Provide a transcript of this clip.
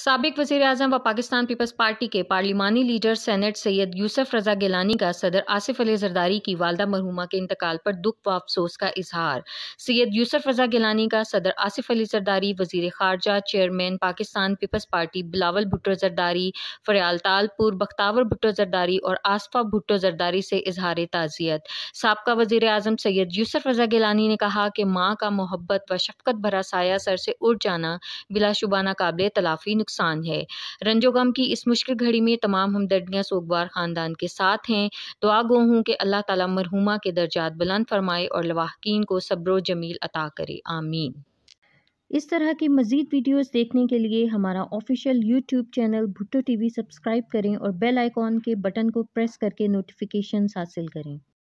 सबक वजी अजम व पाकिस्तान पीपल्स पार्टी के पार्लिमानी लीडर सैनट सैयद यूसफ रजा गिलानी का सदर आसिफ अली जरदारी की वालदा मरहुमा के इंतकाल पर दुख व अफसोस का इजहार सैयद यूसफ रजा गिलानी का सदर आसिफ अली जरदारी वजीर खारजा चेयरमैन पाकिस्तान पीपल्स पार्टी बिलावल भुट्टो जरदारी फरियाल तालपुर बख्तावर भुट्टो जरदारी और आसफा भुट्टो जरदारी से इजहार ताज़ियत सबका वजीर अजम सैयद यूसफ रजा गिलानी ने कहा कि माँ का मोहब्बत व शफकत भरा साया सर से उड़ जाना बिलाशुबा नाकबले तलाफी नुकसान है रंजोगम की इस मुश्किल घड़ी में तमाम हमदर्दियाँ सोगवार ख़ानदान के साथ हैं दुआ गो हूँ कि अल्लाह ताला मरहुमा के दर्जात बुलंद फरमाए और लवाहकिन को सब्र जमील अता करे आमीन इस तरह की मज़ीद वीडियोस देखने के लिए हमारा official YouTube channel Bhutto TV subscribe करें और बेल आइकॉन के बटन को प्रेस करके नोटिफिकेशन हासिल करें